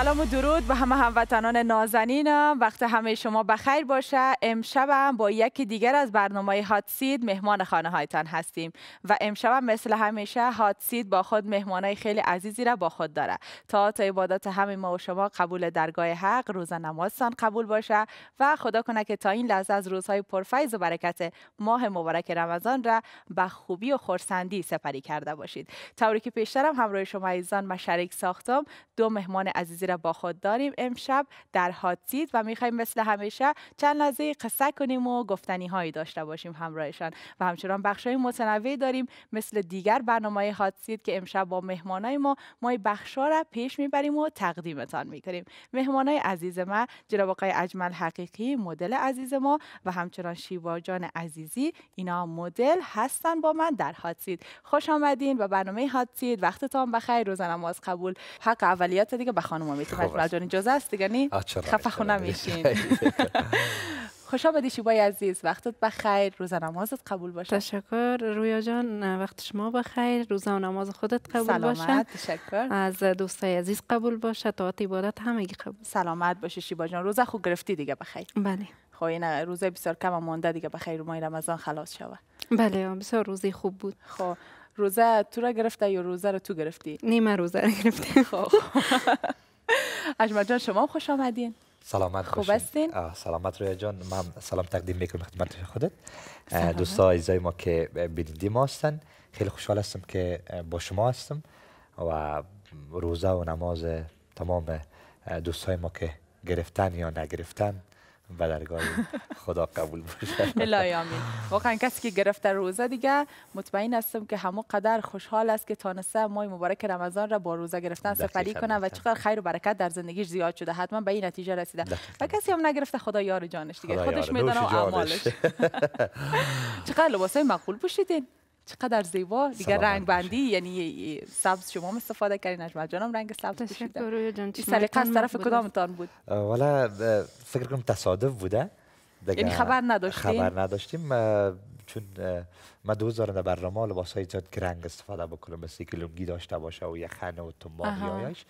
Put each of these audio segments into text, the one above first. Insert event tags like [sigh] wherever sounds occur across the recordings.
سلام و درود به همه هموطنان نازنینم وقت همه شما بخیر باشه امشبم با یکی دیگر از برنامه هات سید مهمان خانه هایتان هستیم و امشبم مثل همیشه هات سید با خود مهمانای خیلی عزیزی را با خود داره تا تا عبادت همه ما و شما قبول درگاه حق روز نمازتان قبول باشه و خدا کنه که تا این لحظه از روزهای پرفیض و برکت ماه مبارک رمضان را با خوبی و خرسندی سپری کرده باشید طوری که پیشترم همراه شما عزیزان مشارک ساختم دو مهمان عزیزی را با خود داریم امشب در هاتسید و میخوایم مثل همیشه چند لحظه قصه کنیم و گفتنی هایی داشته باشیم همراهشان و همچنان بخش های متنوعی داریم مثل دیگر برنامه هاتسید که امشب با مهمانای ما مای بخش را پیش میبریم و تقدیمتان میکنیم مهمانای عزیز ما جناب آقای اجمل حقیقی مدل عزیز ما و همچنان شیوا جان عزیزی اینا مدل هستن با من در هاتسید خوش آمدین و برنامه هاتسید وقتتان بخیر روز قبول حق اولیات دیگه به خانم برنامه که پشمل خب، جان اجازه است دیگه خفه خونه میشین خوش آمدی شیبای عزیز وقتت بخیر روز نمازت قبول باشه تشکر رویا جان وقت شما بخیر روز و نماز خودت قبول سلامت باشه تشکر از دوستای عزیز قبول باشه تو عبادت همگی قبول سلامت باشه شیبا جان روز خوب گرفتی دیگه بخیر بله خب این روز بسیار کم مانده دیگه بخیر ماه رمضان خلاص شوه بله بسیار روزی خوب بود خب روزه تو را گرفته یا روزه رو تو گرفتی نیمه روزه رو گرفتی خب [laughs] اجمل جان شما خوش آمدین سلامت خوب هستین سلامت رویا جان من سلام تقدیم میکنم خدمت خودت دوستا ایزای ما که بیدیدی ما هستن خیلی خوشحال هستم که با شما هستم و روزه و نماز تمام دوستای ما که گرفتن یا نگرفتن درگاه خدا قبول باشه الهی آمین واقعا کسی که گرفته روزه دیگه مطمئن هستم که همو قدر خوشحال است که تانسته ماه مبارک رمضان را با روزه گرفتن سفری کنه و چقدر خیر و برکت در زندگیش زیاد شده حتما به این نتیجه رسیده و کسی هم نگرفته خدا یار جانش دیگه خودش میدونه اعمالش [laughs] چقدر لباسای مقبول پوشیدین چقدر زیبا دیگه رنگ بندی یعنی سبز شما استفاده کردین اجمل جانم رنگ سبز پوشیدن سلیقه از طرف کدامتان بود والا فکر کنم تصادف بوده یعنی خبر نداشتیم خبر نداشتیم چون ما دوست دارم در برنامه لباس های زیاد گرنگ استفاده بکنم مثل که لنگی داشته باشه و خن و تمامیایش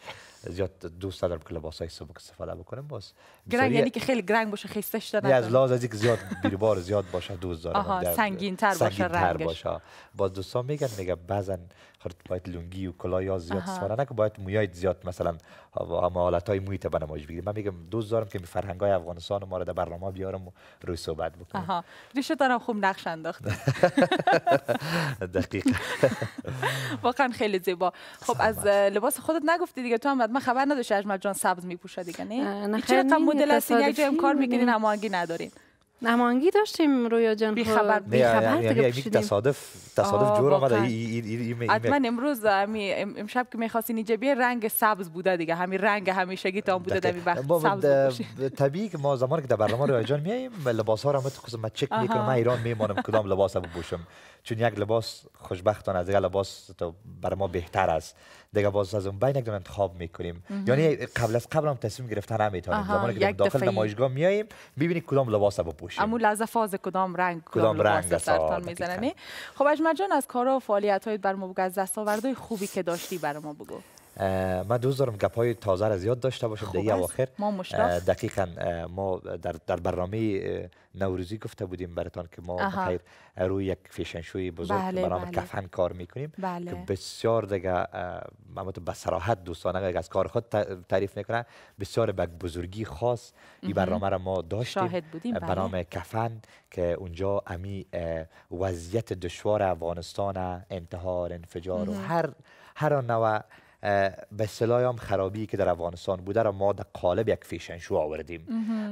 زیاد دوست دارم که لباس های سبک استفاده بکنم باز گرنگ یعنی که خیلی گرنگ باشه خیستش دارم نه از لحاظ از زیاد بیربار زیاد باشه دوست دارم سنگین تر باشه رنگش باشه باز دوستان میگن میگه بعضن خرد باید لونگی و کلاه یا زیاد سفاره نکن باید مویایت زیاد مثلا هم حالت های مویت به نمایش بگیرم من میگم دوست دارم که به فرهنگ های افغانستان ما رو در برنامه بیارم و روی صحبت بکنم آها ریشه دارم خوب نقش انداخته [laughs] [laughs] دقیقا واقعا خیلی زیبا خب از لباس خودت نگفتی دیگه تو هم من خبر نداشتی اجمل جان سبز میپوشه دیگه نه چرا رقم مدل هستین یک جای کار میگیرین هماهنگی ندارین نمانگی داشتیم رویا جان بیخبر خب، یعنی یک تصادف تصادف جور آمده ای امروز امشب که میخواستین اینجا بیه رنگ سبز بوده دیگه همین رنگ همیشگی تام بوده دمی وقت سبز طبیعی که ما زمان که در برنامه رویا جان میاییم لباس ها رو من چک میکنم من ایران میمانم کدام لباس رو بپوشم چون یک لباس خوشبختان از یک لباس بر ما بهتر است دیگه باز از اون بین یک انتخاب میکنیم یعنی قبل از قبل هم تصمیم گرفتن نمیتونیم زمانی که داخل نمایشگاه میاییم ببینید کدام لباس بپوشیم امو لحظه فاز کدام رنگ کدام رنگ سرتان میزنه خب اجمل جان از کارا و فعالیت هایت بر ما بگو از دستاوردهای خوبی که داشتی بر ما بگو ما دوست دارم گپ های تازه را زیاد داشته باشم این اواخر ما دقیقا ما در, در برنامه نوروزی گفته بودیم براتان که ما بخیر روی یک فیشنشوی بزرگ بله برنامه بله. کفن کار میکنیم بله. که بسیار دیگه ما به صراحت دوستانه اگر از کار خود تعریف میکنن بسیار به بزرگی خاص این برنامه را ما داشتیم شاهد بودیم برنامه بله. کفن که اونجا امی وضعیت دشوار افغانستان انتحار انفجار و هر هر نوع به هم خرابی که در افغانستان بوده را ما در قالب یک فیشن شو آوردیم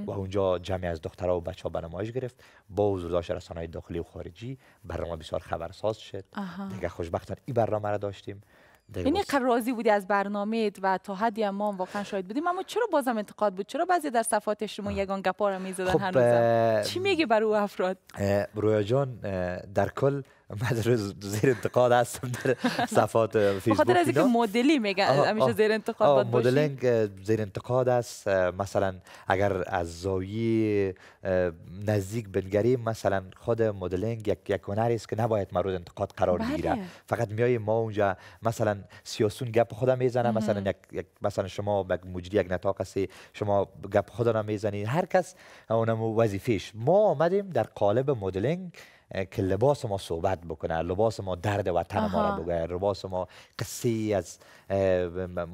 و اونجا جمعی از دخترها و بچه ها به نمایش گرفت با حضور داشت رسانه داخلی و خارجی برنامه بسیار خبرساز شد دیگه خوشبختان این برنامه را داشتیم یعنی راضی بودی از برنامه و تا حدی ما واقعا شاید بودیم اما چرا بازم انتقاد بود چرا بعضی در صفحات شما یگان گپا را میزدن خب چی میگی بر او افراد رویا جان در کل من زیر انتقاد هستم در صفحات [laughs] فیسبوک خاطر از اینکه مدلی میگن همیشه زیر انتقاد باید مدلینگ زیر انتقاد است مثلا اگر از زاویه نزدیک بنگریم مثلا خود مدلینگ یک یک هنری است که نباید مورد انتقاد قرار بله. بگیره فقط میای ما اونجا مثلا سیاسون گپ خودم میزنه مثلا یک مثلا شما به مجری یک نطاق هستی شما گپ خودم را میزنی هر کس اونم وظیفش ما آمدیم در قالب مدلینگ که لباس ما صحبت بکنه لباس ما درد وطن ما را بگه لباس ما قصه از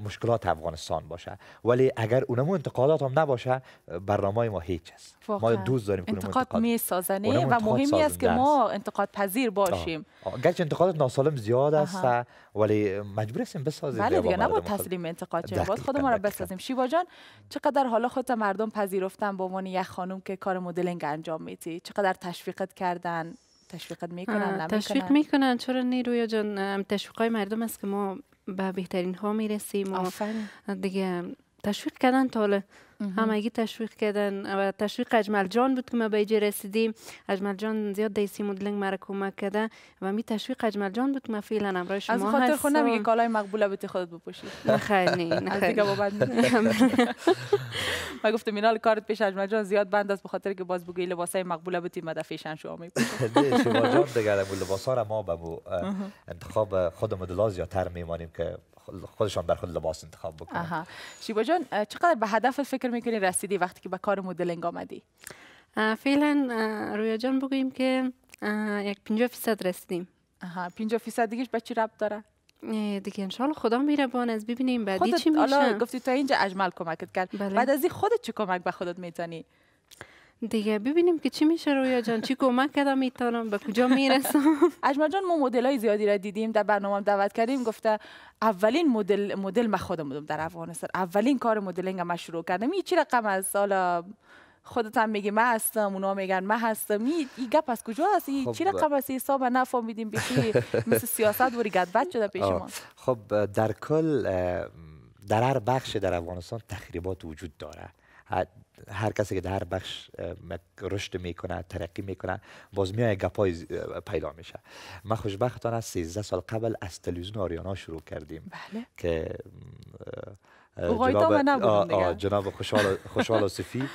مشکلات افغانستان باشه ولی اگر اونم انتقادات هم نباشه برنامه ما هیچ است ما دوست داریم انتقاد, انتقاد می سازنه و مهمی است که ما انتقاد پذیر باشیم گرچه انتقادات ناسالم زیاد است ولی مجبور هستیم بسازیم بله دیگه نباید تسلیم انتقاد چه باید خودمون را بسازیم شیوا جان چقدر حالا خودت مردم پذیرفتن به عنوان یک خانم که کار مدلینگ انجام میدی چقدر تشویقت کردن تشویق میکنن تشویق میکنن چرا نیروی رویا جان تشویق های مردم است که ما به بهترین ها میرسیم و دیگه تشویق کردن تا همگی تشویق کردن و تشویق اجمل جان بود که ما به اینجا رسیدیم اجمل جان زیاد دیسی مدلنگ مرا کمک کرده و می تشویق اجمل جان بود ما فعلا همراه شما از خاطر خود نمیگه کالای مقبوله بودی خودت بپوشی خیلی [laughs] نه [laughs] [laughs] ما گفتم اینال کارت پیش اجمل جان زیاد بند است به خاطر که باز بگوی لباسای مقبوله بودی ما فیشن شو می شما جان دیگه لباسا ما به انتخاب خود مدلها تر میمانیم که خودشان بر خود لباس انتخاب بکنن شیبا جان چقدر به هدف فکر میکنی رسیدی وقتی که به کار مدلینگ آمدی فعلا رویا جان بگوییم که یک پینجا فیصد رسیدیم آها فیصد دیگهش به چی ربط داره دیگه انشالله خدا با از ببینیم بعدی چی میشه گفتی تا اینجا اجمل کمکت کرد بله. بعد از این خودت چه کمک به خودت میتونی دیگه ببینیم که چی میشه رویا جان چی کمک کردم میتونم به کجا میرسم [laughs] اجمل جان ما مدل های زیادی را دیدیم در برنامه دعوت کردیم گفته اولین مدل مدل ما خودم بودم در افغانستان اولین کار مدلینگ ما شروع کردم این چی رقم از سال خودت هم میگی من هستم اونا میگن من هستم این ای گپ از کجا هست این خب چی رقم از حساب نفهمیدیم چی مثل سیاست وری گدبت شده پیش ما خب در کل در هر بخش در افغانستان تخریبات وجود داره هر کسی که در هر بخش رشد میکنه ترقی میکنه باز میای گپای پیدا میشه من خوشبختانه 13 سال قبل از تلویزیون آریانا شروع کردیم بله. که جناب, جناب خوشحال [laughs] خوشحال صفی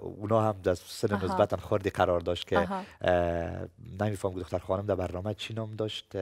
اونا هم در سن نسبتا خوردی قرار داشت که نمیفهم دختر خانم در برنامه چی نام داشت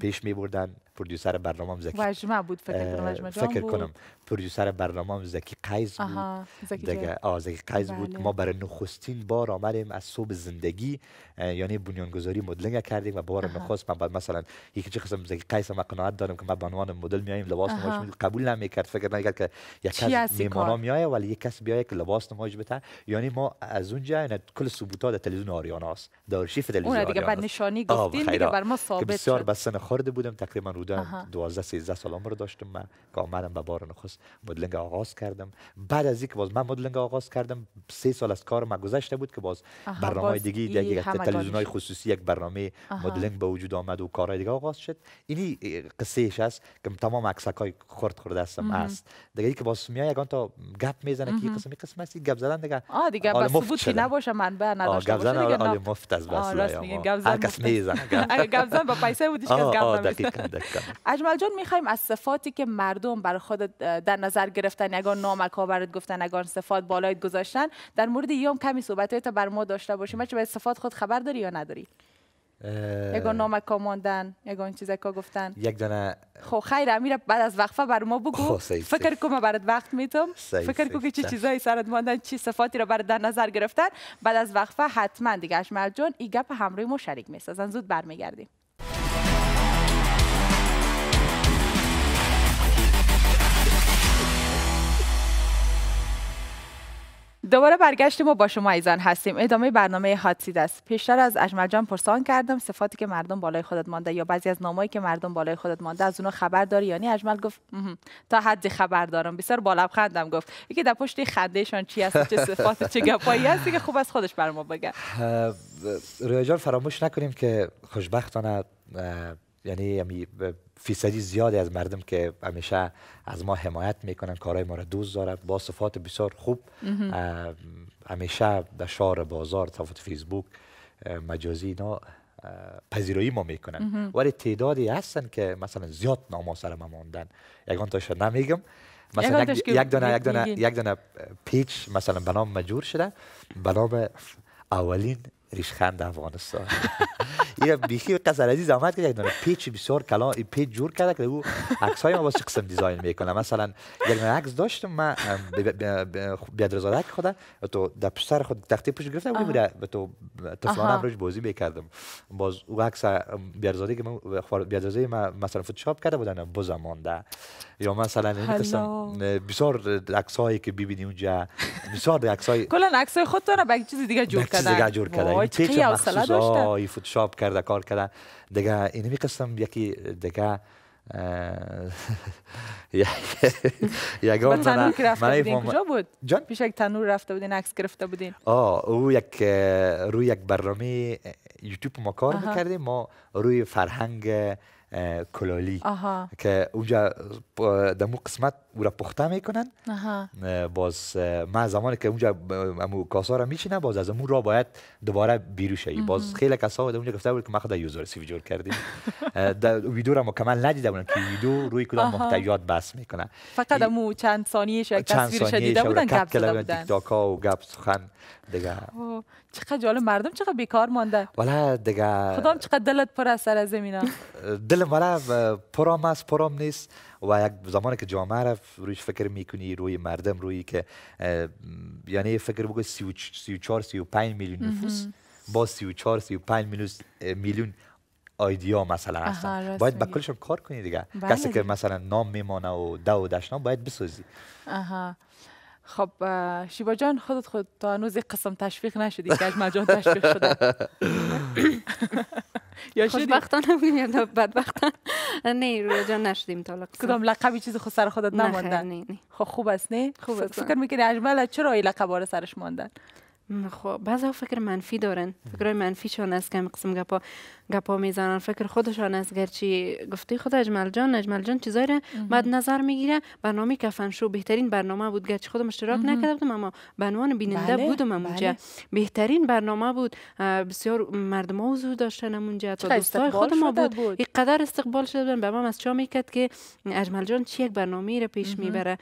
پیش می بردن پروڈیوسر برنامه زکی بود فکر کنم مجمع فکر کنم پروڈیوسر برنامه زکی قیز بود آها. زکی, آه زکی قیز بله. بود ما برای نخستین بار آمدیم از صبح زندگی یعنی بنیانگذاری مدلنگ کردیم و بار نخست من بعد مثلا یکی چه قسم زکی قیز هم قناعت دارم که ما به عنوان مدل میایم لباس نمایش قبول کرد فکر کرد که یک کس میمانا میایه ولی یک کس بیایه که لباس نمایش بتن یعنی ما از اونجا یعنی کل ها در تلویزیون آریانا دارشیف در تلویزیون اون دیگه بعد نشانی گفتیم دیگه بر ما ثابت بسیار بسن خورده بودم تقریبا حدود 12 13 سال عمر داشتم من که آمدم به بار نخست مدلنگ آغاز کردم بعد از اینکه باز من مدلنگ آغاز کردم سه سال از کار من گذشته بود که باز برنامه باز دیگه یک, تلویزیون های خصوصی یک برنامه مدلنگ به وجود آمد و کارهای دیگه آغاز شد اینی قصهش است که تمام عکسک های خرد خورده هستم است دیگه که باز میای یگان تا گپ میزنه که قسمی قسم است گپ زدن دیگه آ دیگه بس ثبوتی نباشه منبع نداشته باشه دیگه آره مفت از بس هر کس میزنه [laughs] گپ زدن با پیسه بودیش که گپ کنم اجمل جان میخوایم از صفاتی که مردم بر خود در نظر گرفتن یا نامک ها گفتن نگان صفات بالایت گذاشتن در مورد یوم کمی صحبت تا بر ما داشته باشیم بچه به صفات خود خبر داری یا نداری یگان نامک کاماندن ماندن این که گفتن یک دانه خب خیر امیر بعد از وقفه بر ما بگو خب، فکر کنم برات وقت میتم فکر کنم که چه چیزایی سرت ماندن چی صفاتی را برات در نظر گرفتن بعد از وقفه حتما دیگه اشمل جان ای گپ همراه ما شریک میسازن زود برمیگردیم دوباره برگشت ما با شما ایزان هستیم ادامه برنامه حادسید است پیشتر از اجمل جان پرسان کردم صفاتی که مردم بالای خودت مانده یا بعضی از نامایی که مردم بالای خودت مانده از اونو خبر داری یعنی اجمل گفت تا حدی خبر دارم بسیار با لبخندم گفت یکی در پشت خندهشان چی هست چه صفات چه گپایی هست که خوب از خودش بر ما بگه رویا فراموش نکنیم که خوشبختانه یعنی امی یعنی فیصدی زیادی از مردم که همیشه از ما حمایت میکنن کارهای ما را دوست دارن با صفات بسیار خوب همیشه در شار بازار صفات فیسبوک مجازی اینا پذیرایی ما میکنن ولی تعدادی هستن که مثلا زیاد ناما سر ما ماندن تا نمیگم مثلا یک, دانه یک یک پیچ مثلا به نام مجور شده به نام اولین ریشخند افغانستان این [laughs] بیخی قصر عزیز آمد که یک پیچ بسیار کلان پیچ جور کرده که او اکس های ما واسه قسم دیزاین میکنه مثلا یک من اکس داشتم من خب، بیاد رزادک خود تو در پسر خود تختی پشت گرفته و میره تو تفلان روش بازی میکردم باز او بیاد بیادرزاده که من رزاده من مثلا فتوشاپ کرده بودن بزمانده یا مثلا این قسم بسیار اکس هایی که ببینی اونجا بسیار اکس های کلا خود خودتون را به چیز دیگه جور کردن یعنی تیچ مخصوص آی فوتوشاپ کرده کار کرده دیگه اینمی قسم یکی دیگه [laughs] یگان [laughs] من من کجا بود جان پیش یک تنور رفته بودین عکس گرفته بودین آه او یک روی یک برنامه یوتیوب ما کار ما روی فرهنگ کلالی که اونجا دمو قسمت او را پخته میکنن باز ما زمانی که اونجا امو کاسا را میشینه باز از امو را باید دوباره بیرو شایی باز خیلی کسا در اونجا گفته بود که ما خدا یوزر سی جور کردیم ویدیو را مکمل ندیده بودن که ویدیو روی کدام محتویات بس میکنن فقط امو چند ثانیه شاید تصویر شدیده بودن که زده بودن تیک ها و گپ سخن دیگه چقدر جالب مردم چقدر بیکار مانده والا دیگه خدام چقدر دلت پر از سر از اینا دل والا پرام است پرام نیست و یک زمانی که جامعه را روش فکر میکنی روی مردم روی که یعنی فکر بگو 34 35 میلیون نفوس با 34 35 میلیون میلیون آیدیا مثلا هستن باید با کلشون کار کنی دیگه بله. کسی که مثلا نام میمانه و ده و دشنام باید بسازی آها خب شیبا جان خودت خود تا هنوز یک قسم تشویق نشدی که از جان تشویق شده خوشبختان هم گیم یا بدبختان نه رو جان نشدیم تا لقب کدام لقبی چیز خود سر خودت نمانده خب خوب است نه خوب است فکر میکنی چرا این لقب سرش مانده خب بعضا فکر منفی دارن فکرهای منفی چون است که قسم گپا گپا میزنن فکر خودشان است گرچه گفته خود اجمل جان اجمل جان چیزایی رو مد نظر میگیره برنامه کفن شو بهترین برنامه بود گرچه خودم اشتراک نکرده بودم اما به عنوان بیننده بله، بودم اونجا بله. بهترین برنامه بود بسیار مردم ها داشتن اونجا تا دوستای خود ما بود, بود. قدر استقبال شده بودن به ما از چا میکرد که اجمل جان چی یک برنامه رو پیش میبره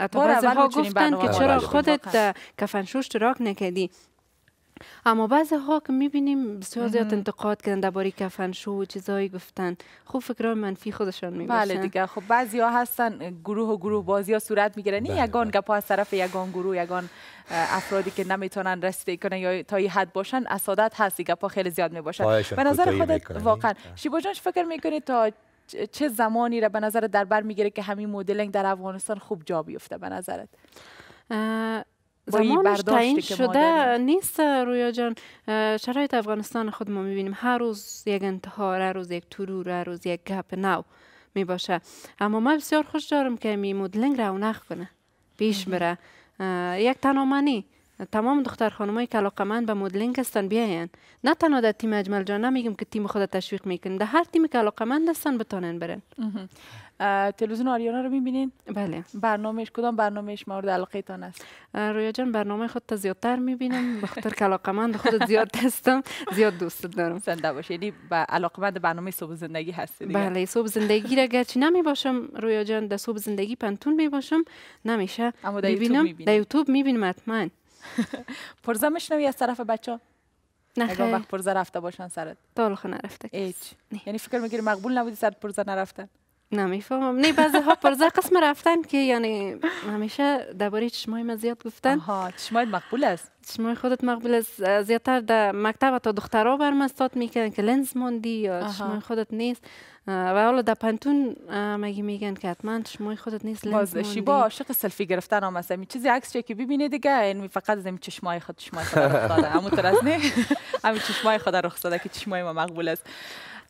حتی بعضی ها گفتن که چرا بله، بله. خودت کفنشو اشتراک نکردی اما بعض ها که میبینیم بسیار زیاد انتقاد کردن درباره کفن شو و چیزایی گفتن خوب فکران منفی خودشان میباشن بله دیگه خب بعضی ها هستن گروه و گروه بازی ها صورت میگیرن این بله، یگان بله. گپا از طرف یگان گروه یگان افرادی که نمیتونن رسیدگی کنن یا تا این حد باشن اسادت هست پا خیلی زیاد میباشن به نظر خودت واقعا شیبا فکر میکنی تا چه زمانی را به نظر در بر میگیره که همین مدلینگ در افغانستان خوب جا بیفته به نظرت زمانش تعیین شده نیست رویا جان شرایط افغانستان خود ما میبینیم هر روز یک انتحار هر روز یک ترور هر روز یک گپ نو میباشه اما من بسیار خوش دارم که می مودلنگ رونق کنه پیش بره یک تنامنی تمام دختر خانمایی که من به مدلینگ هستن بیاین نه تنها در تیم اجمل جان نمیگم که تیم خود تشویق میکنن در هر تیمی که علاقمند هستن بتانن برن تلویزیون آریانا رو میبینین بله برنامهش کدام برنامهش مورد علاقه تان است رویا جان برنامه خودت زیادتر میبینم به که علاقه من خودت زیاد هستم زیاد دوست دارم زنده باشه یعنی با علاقمند برنامه صبح زندگی هستی بله صبح زندگی را گرچه نمی باشم رویا جان در صبح زندگی پنتون می باشم نمیشه اما در یوتیوب میبینم در یوتیوب میبینم حتما [laughs] پرزه میشنوی از طرف بچه نه اگه وقت پرزه رفته باشن سرت تو نرفته یعنی فکر میگیری مقبول نبودی سرت پرزه نرفتن نمیفهمم نه بعضی ها پرزه قسم رفتن که یعنی همیشه درباره چشمای ما زیاد گفتن آها چشمای مقبول است چشمای خودت مقبول است زیادتر در مکتب تا دخترا بر من میکنن که لنز موندی یا چشمای خودت نیست و حالا در پنتون مگه میگن که حتما چشمای خودت نیست لنز باز با عاشق سلفی گرفتن هم هستم یعنی چیزی عکس که ببینه دیگه این یعنی فقط از چشمای خود چشمای خود رخ داده همون طرز نه [laughs] همین چشمای خود رخ داده که چشمای ما مقبول است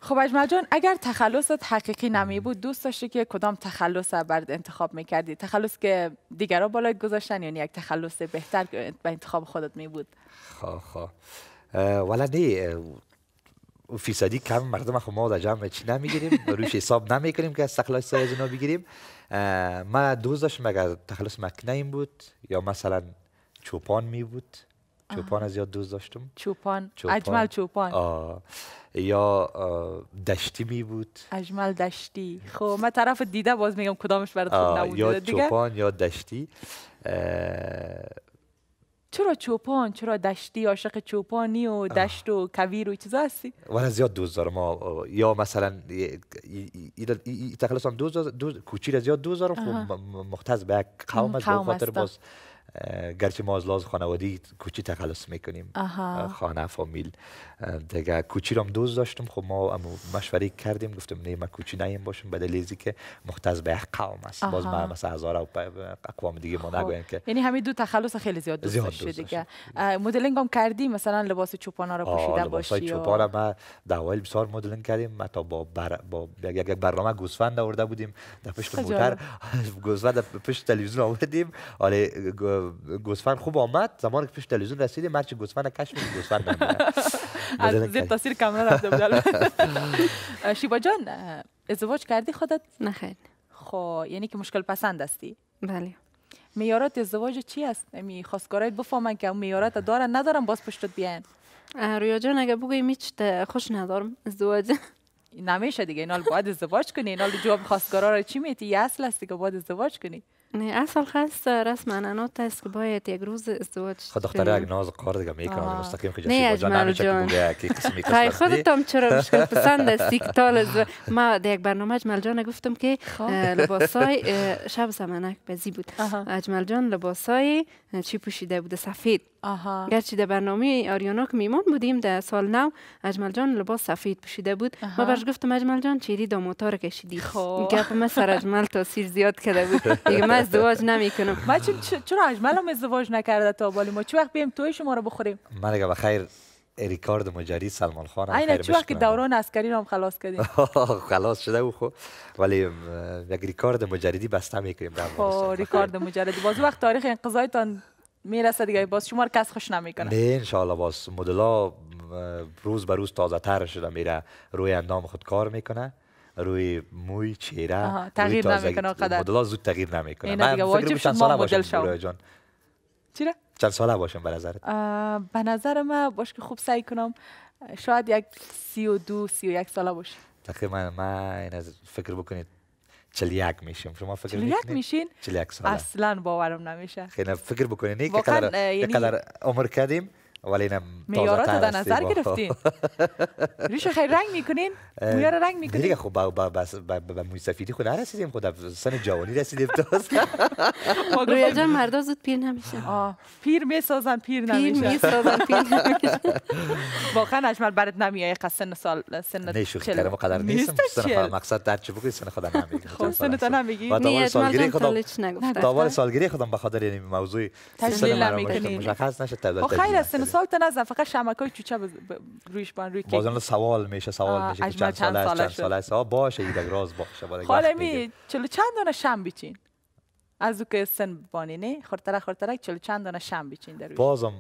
خب اجمل جان اگر تخلصت حقیقی نمی بود دوست داشتی که کدام تخلص برد انتخاب میکردی تخلص که دیگران بالای گذاشتن یعنی یک تخلص بهتر به انتخاب خودت می بود خب خب فیصدی کم مردم خب ما در جمع چی نمیگیریم [laughs] روش حساب نمیکنیم که از تخلص های از بگیریم ما دوست داشتم اگر تخلص مکنه بود یا مثلا چوپان می بود چوپان زیاد دوست داشتم چوپان, چوپان. اجمل چوپان آه. یا آه دشتی می بود اجمل دشتی خب من طرف دیده باز میگم کدامش برات خوب نبود یا چوپان یا دشتی چرا چوپان چرا دشتی عاشق چوپانی و دشت و کویر و چیزا هستی من زیاد دوست دارم آه. یا مثلا تخلص هم دوست دارم کوچی را زیاد دوست دارم خب مختص به یک قوم است خاطر باز گرچه ما از لحاظ خانوادی کوچی تخلص میکنیم خانه فامیل دیگه کوچی رو دوست داشتم خب ما مشوره کردیم گفتم نه ما کوچی نیم باشیم به که مختص به قوم است باز ما مثلا هزار و اقوام دیگه ما خب. نگویم که یعنی همین دو تخلص خیلی زیاد دوست داشت دیگه مدلینگ هم کردیم مثلا لباس چوپانا رو پوشیده باشی لباس چوپانا ما در بسیار مدلینگ کردیم ما تا با, بر... با یک برنامه گوسفند آورده بودیم در پشت خب، موتور [laughs] گوسفند پشت تلویزیون آوردیم آره گوسفند خوب آمد زمانی که پیش تلویزیون رسیدیم مرچ گوسفند کشف گوسفند از زیر تاثیر کاملا رفته بود شیبا جان ازدواج کردی خودت نه خیر خب یعنی که مشکل پسند هستی بله میارات ازدواج چی است می خواستگارایت بفهمن که میارات دارن ندارم باز پشتت بیان رویا جان اگه بگویم هیچ خوش ندارم ازدواج نمیشه دیگه اینال باید ازدواج کنی اینال جواب خواستگارا را چی میتی اصل است که باید ازدواج کنی اصل خاص رسما انا تاسك بايت يا جروز ازدواج خد اخترع جناز قرض جميكا آه. مستقيم خجا سيبو جانا مشك بوجا كي قسمي قسمي خد تم چرا مشکل کل پسند سیک ما ما دیک برنامج ملجان گفتم که لباسای شب زمانک بزی بود اجمل جان لباسای چی پوشیده بوده سفید آها. گرچه در برنامه آریاناک میمون بودیم در سال نو اجمل جان لباس سفید پوشیده بود ما برش گفتم اجمل جان چیری داموتا رو کشیدی خب گپ من سر اجمل تاثیر زیاد کرده بود من ازدواج نمیکنم [laughs] چون چرا اجملم ازدواج نکرده تا بالی ما چه وقت بیم توی شما رو بخوریم من اگه بخیر ریکارد مجری سلمان خان اینه چه وقت که دوران عسکری رو هم خلاص کردیم [laughs] خلاص شده او خو خب. ولی یک ریکارد مجردی بسته میکنیم خو خب، ریکارد مجردی باز وقت تاریخ انقضایتان میرسه دیگه باز شما کس خوش نمیکنه نه انشالله باز مدلا روز به روز تازه تر شده میره روی اندام خود کار میکنه روی موی چهره تغییر نمیکنه قدر مدل زود تغییر نمیکنه من فکر می چند ساله باشم شو چرا چند ساله باشم به نظر به نظر ما باش که خوب سعی کنم شاید یک سی و دو سی و یک ساله باشه تقریبا من از فکر بکنید یک میشیم شما فکر یک میشین یک ساله اصلا باورم نمیشه خیلی فکر بکنید که قدر یعنی عمر کردیم ولی اینم میارا تا نظر گرفتین ریش خیلی رنگ میکنین میاره رنگ میکنین دیگه خب با با موی سفیدی خود نرسیدیم خود خب، سن جوانی رسیدیم تاز [laughs] رویا جان مردا زود پیر نمیشه پیر میسازن پیر نمیشه پیر میسازن پیر [laughs] نمیشه واقعا اجمل برات نمیای قد سن سال سن نه شوخی کردم قدر نیستم سن مقصد در چه بگی سن خدا نمیگی خب سن تا نمیگی نه سالگیری خودم تا اول سالگیری خودم به خاطر این موضوع سن مرا مشخص نشد خب، خیر سن سال تا نزن فقط شمک های چوچه رویش بان روی که بازن سوال میشه سوال میشه که چند ساله است چند ساله است باشه ایدک راز باشه می چلو چند دانه شم بیچین از او که سن بانی نه خورتره خورتره چلو چند دانه شم بیچین در بازم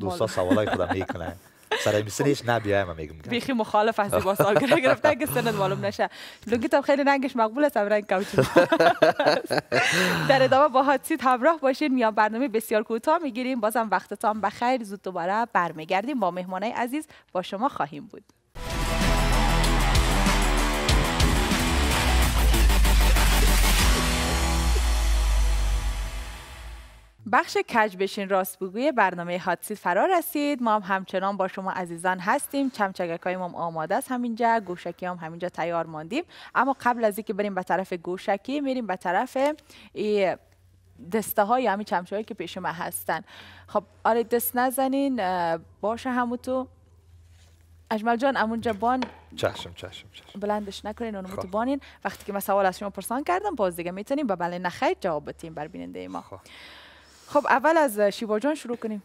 دوستا سوالای خودم میکنه [laughs] سرای بیسنیش نبیایم میگم بیخی مخالف از با سالگرد گرفته که سنت معلوم نشه لونگی تا خیلی رنگش مقبول است رنگ کاوچی در ادامه با هاتسیت همراه باشین میان برنامه بسیار کوتاه میگیریم بازم وقتتان بخیر زود دوباره برمیگردیم با مهمانای عزیز با شما خواهیم بود بخش کج بشین راست بگوی برنامه هاتسی فرا رسید ما هم همچنان با شما عزیزان هستیم چمچگک های ما هم آماده است همینجا گوشکی هم همینجا تیار ماندیم اما قبل از اینکه بریم به طرف گوشکی میریم به طرف دسته های همین چمچه که پیش ما هستن خب آره دست نزنین باشه هموتو اجمل جان امونجا بان چشم چشم چشم بلندش نکنین اونو خب. تو بانین وقتی که ما سوال از شما پرسان کردم باز دیگه میتونیم به بله نخیر جواب بدیم بر بیننده ما خواه. خب. خب اول از شیوا جان شروع کنیم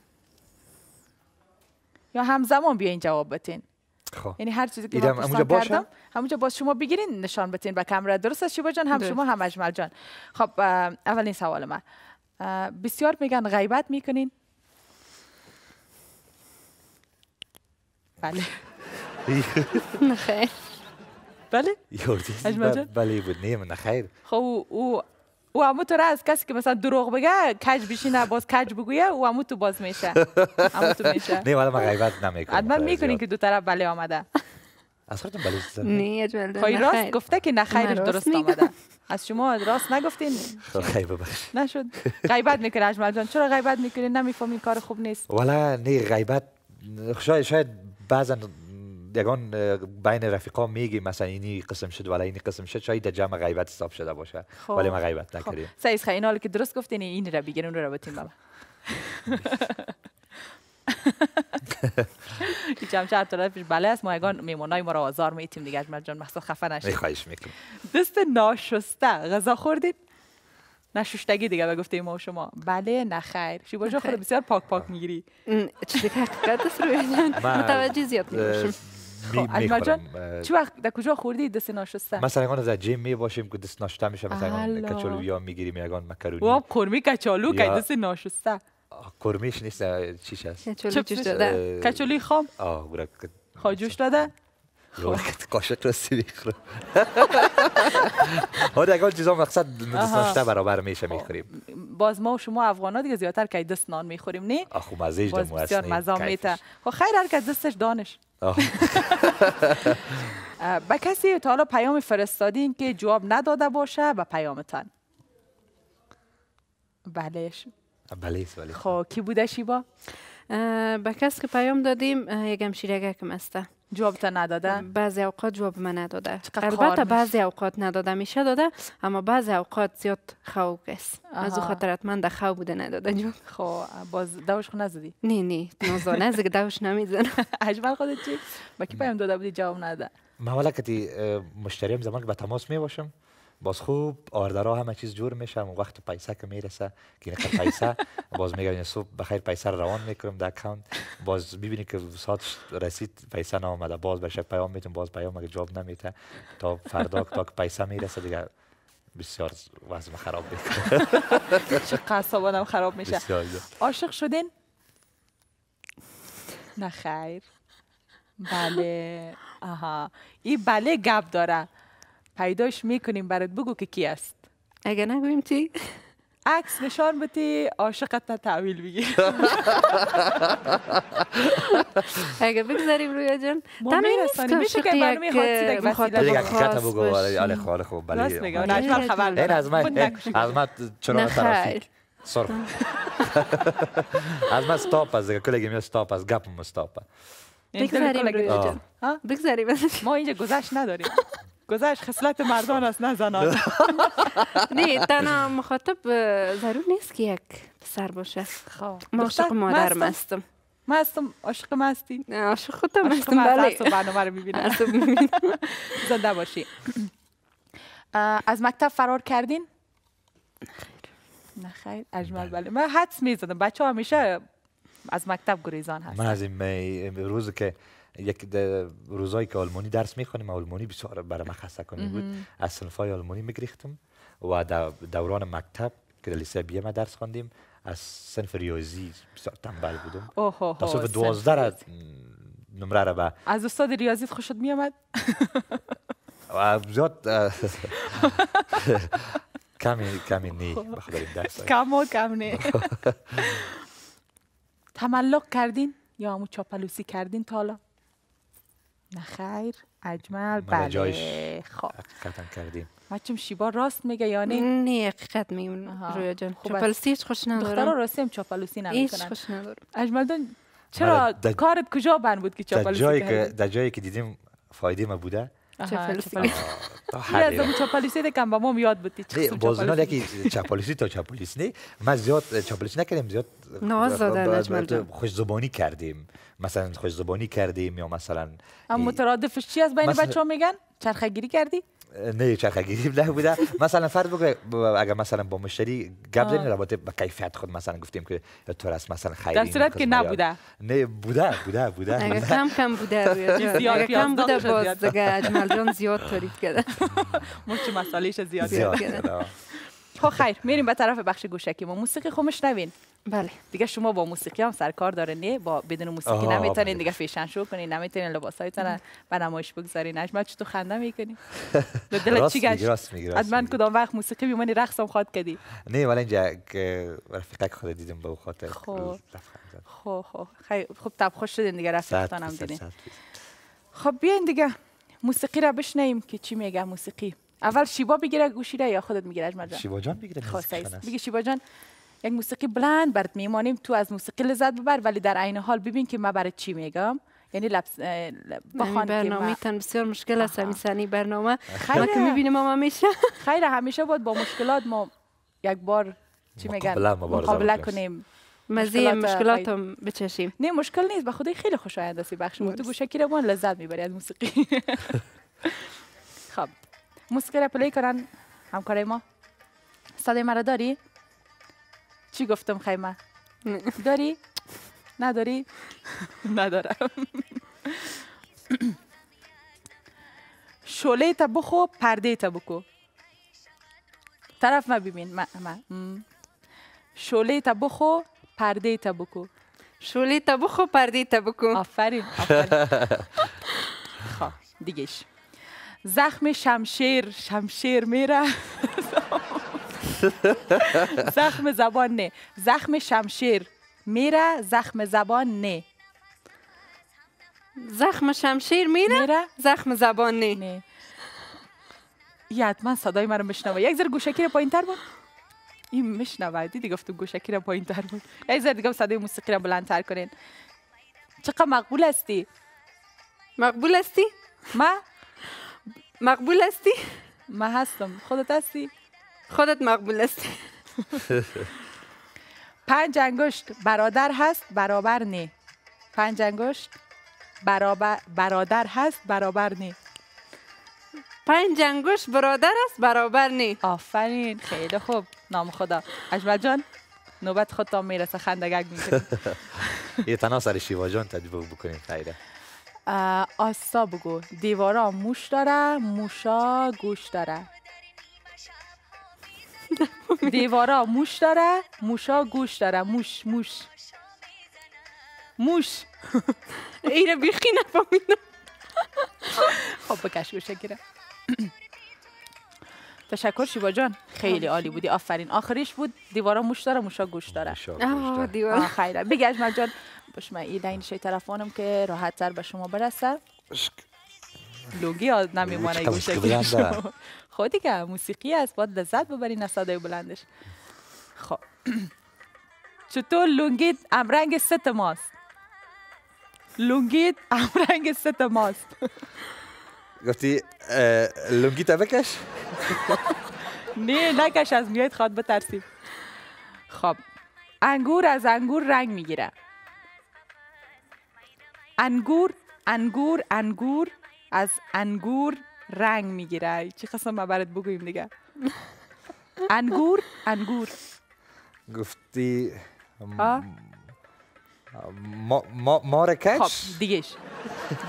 یا همزمان بیاین جواب بتین خب یعنی هر چیزی که من کردم همونجا باز شما بگیرین نشان بتین با کمره درست از شیوا جان هم شما هم اجمل جان خب اولین سوال من بسیار میگن غیبت میکنین بله [laughs] نخیر. بله یوردی بله،, بله بود نه من خب او و همو تو را از کسی که مثلا دروغ بگه کج بشینه باز کج بگویه او همو تو باز میشه میشه نه ولی ما غیبت نمیکنیم حتما میکنین که دو طرف بله آمده از خودتون بله زدن نه خواهی راست گفته که نخیرش درست آمده از شما راست نگفتین خیلی ببخش نشد غیبت میکنه اجمل جان چرا غیبت میکنین نمیفهمین کار خوب نیست ولی نه غیبت شاید بعضا یگان بین رفیقا میگی مثلا اینی قسم شد ولی اینی قسم شد شاید در جمع غیبت حساب شده باشه خب. ولی ما غیبت خب. نکردیم سعیز خیلی حالا که درست گفتین این را اون رو بتیم بابا چم چهار پیش بله است ما یگان میمونای ما رو آزار میتیم دیگه از جان مخصوص خفه نشید میخوایش میکنم دست ناشسته غذا خوردید نشوشتگی دیگه به گفته ما شما بله نخیر شی باشه خود بسیار پاک پاک میگیری چه حقیقت [laughs] رو روی متوجه زیاد میشم خب، می میخورم وقت در کجا خوردی دست ناشسته مثلا سرگان از جیم می باشیم که دست ناشته میشه مثلا کچالو یا میگیریم یگان مکرونی و کرمی کچالو که دست ناشسته کرمیش نیست چیش هست کچالو داده خام آه خاجوش داده کاشت را سیدی رو ها دیگه چیزا مقصد دست ناشسته برابر میشه خب، میخوریم باز ما و شما ها دیگه زیادتر که دست نان میخوریم نه آخو خب، مزیج دمو هست بسیار خیر هر که دستش دانش [laughs] به کسی تا حالا پیام فرستادین که جواب نداده باشه به پیامتان بله بله،, بله خب کی بوده شیبا به کسی که پیام دادیم یکم شیرگه کم استه جواب تا نداده خب، بعضی اوقات جواب من نداده البته بعضی اوقات نداده میشه داده اما بعضی اوقات زیاد خواب است از او خاطرت من ده خواب بوده نداده جواب [laughs] خب باز دوش خو نزدی نه نه نزا نزدیک دوش نمیزن [laughs] اجمل خودت چی با کی پایم داده بودی جواب نده من که کتی مشتریم زمان که به تماس می باشم باز خوب ها همه چیز جور میشه و وقت پیسه که میرسه که نقدر باز میگه صبح بخیر پیسه رو روان میکنم در اکانت باز ببینی که ساعت رسید پیسه نامده باز بشه پیام میتون باز پیام اگه جواب نمیته تا فردا تا که پیسه میرسه دیگه بسیار وزم خراب میکنه [laughs] چه قصابانم خراب میشه عاشق شدین نه خیر بله آها این بله گپ داره پیداش میکنیم برات بگو که کی است اگه نگویم چی؟ عکس نشان بده عاشقت تا تعویل بگی اگه بگذاریم رویا جان تامین میشه که برنامه خاطر بگو آله خال خوب بله آره. خبر از من از من چرا ترافیک سرخ از من استاپ از دیگه کلگی میاد استاپ از گپم استاپ یعنی بگذاریم رویا جان بگذاریم ما اینجا گذشت نداریم [laughs] گذشت خصلت مردان است نه زنان [laughs] نه تنها مخاطب ضرور نیست که یک پسر باشه خب. ما عاشق مادر مستم ما هستم عاشق مستی نه عاشق خودم هستم بله برنامه رو میبینم [laughs] زنده باشی از مکتب فرار کردین خیر اجمل بله من حدس میزدم بچه همیشه از مکتب گریزان هست من از این روز که یک روزایی که آلمانی درس میخوانیم آلمانی بسیار برای من خسته کنی بود از های آلمانی میگریختم و در دوران مکتب که در لیسه بیمه درس خواندیم از صنف ریاضی بسیار تنبل بودم تا صنف دوازده نمره را به از استاد ریاضی خوشت میامد؟ زیاد کمی کمی نی خب. کم و کم نی [laughs] تملق کردین یا همون چاپلوسی کردین تا الان نخیر اجمل بله خب قطعا کردیم بچم شیبا راست میگه یا نه نه حقیقت میگم رویا جان خب، چاپلوسی هیچ خوش ندارم دختر راستی هم چاپلوسی نمیکنن هیچ خوش ندارم اجمل دان چرا کارت کجا بند بود که چاپلوسی کردی در جایی که دیدیم فایده ما بوده چاپلوسی از ده کم با ما یاد بودی بازنان یکی چاپلوسی تا چاپلوسی نه ما زیاد چاپلوسی نکردیم زیاد ناز خوش زبانی کردیم مثلا خوش زبانی کردیم یا مثلا اما مترادفش چی از بین بچه ها میگن گیری کردی نه چرخگیری بوده بوده مثلا فرد بگو اگر مثلا با مشتری گپ رابطه با کیفیت خود مثلا گفتیم که تو راست مثلا خیلی در صورت که نبوده نه بوده بوده بوده اگر کم کم بوده [laughs] زیاد کم بوده باز دیگه اجمل جان زیاد تولید کرده مرچ [laughs] مسالیش زیاد زیاد [laughs] کرده خب خیر میریم به طرف بخش گوشکی ما موسیقی خب نوین بله دیگه شما با موسیقی هم سرکار داره نه با بدون موسیقی نمیتونین بله. دیگه فیشن شو کنین نمیتونین لباسایتون به نمایش بگذارین نجمه چطور تو خنده میکنی [laughs] به دل چی گشت من کدام وقت موسیقی بیمانی رقصم هم خواد کردی نه ولی اینجا رفیقک خود دیدم به خاطر خب خب خب تاب خوش شدین دیگه رفیقتان هم دیدین خب بیاین دیگه موسیقی را بشنیم که چی میگه موسیقی اول شیوا بگیره گوشیره یا خودت میگیره اجمل جان شیوا جان بگیره خب، میگه شیوا جان یک موسیقی بلند برد میمانیم تو از موسیقی لذت ببر ولی در عین حال ببین که ما برای چی میگم یعنی لبس بخوان یعنی برنامه تن بسیار مشکل است همیسانی برنامه خیر که میبینیم ما میشه [laughs] خیر همیشه بود با مشکلات ما یک بار چی میگن مقابله کنیم مزه مشکلات هم بچشیم نه مشکل نیست به خودی خیلی خوشایند است بخش تو گوشه رو لذت میبری از موسیقی [laughs] [laughs] خب موسیقی را پلی کنن همکارای ما صدای مرا داری؟ چی گفتم خیمه؟ داری؟ نداری؟ ندارم شوله تا بخو پرده تا بکو طرف ما ببین ما, ما. شوله تا بخو پرده تا بکو شوله تا بخو پرده تا بکو آفرین آفرین خب دیگهش زخم شمشیر شمشیر میره زخم زبان نه زخم شمشیر میره زخم زبان نه زخم شمشیر میره, زخم زبان نه, یه حتما صدای من رو میشنوه یک ذره گوشکی رو پایین تر بود این میشنوه دیدی گفتم گوشکی رو پایین تر بود یک ذره دیگه صدای موسیقی رو بلندتر کنین چقدر مقبول هستی مقبول هستی ما مقبول هستی؟ ما هستم خودت هستی؟ خودت مقبول هستی [laughs] پنج انگشت برادر هست برابر نه پنج انگشت برابر برادر هست برابر نه پنج انگشت برادر است برابر نه آفرین خیلی خوب نام خدا اجمل جان نوبت خودتان میرسه خندگک میکنی [laughs] یه تنها سر شیوا جان تجربه بکنیم خیره آستا بگو دیوارا موش داره موشا گوش داره [laughs] دیوارا موش داره موشا گوش داره موش موش موش [laughs] ایره بیخی نفهمیدم [laughs] خب بکش گوشه گیره تشکر شیبا جان خیلی خب، عالی بودی آفرین آخریش بود دیوارا موش داره موشا گوش داره دیوارا خیره بگش من جان بشمە شی تلفنم که راحت تر به شما برسه لوگی نامێوانە خودی که موسیقی باید لذت ببرین از صدای بلندش خب [clears throat] چطور لونگیت امرنگ ست ماست لونگیت رنگ ست ماست گفتی لونگیت بکش [laughs] نه نکش از میاد خواد بترسیم خب انگور از انگور رنگ میگیره انگور انگور انگور از انگور رنگ میگیره چی خواستم ما برات بگویم دیگه انگور انگور گفتی ما ما ما خب، دیگهش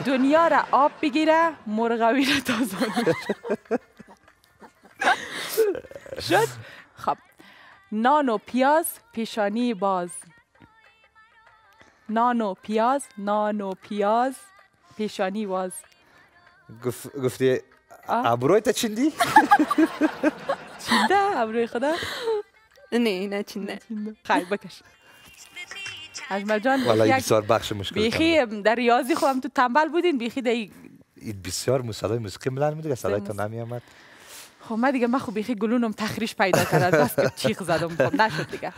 دنیا را آب بگیره مرغوی را تازه شد خب نان و پیاز پیشانی باز نان پیاز نان پیاز پیشانی واز گفتی ابروی تا چندی؟ چنده ابروی خدا؟ نه نه چنده خیلی بکش از جان والا بسیار بخش مشکل بیخی در ریاضی خودم تو تنبل بودین بیخی در بسیار مسئله موسیقی ملن میدید اصلا تا نمی خب دیگه ما خوب بیخی گلونم تخریش پیدا کرد بس که چیخ زدم خب نشد دیگه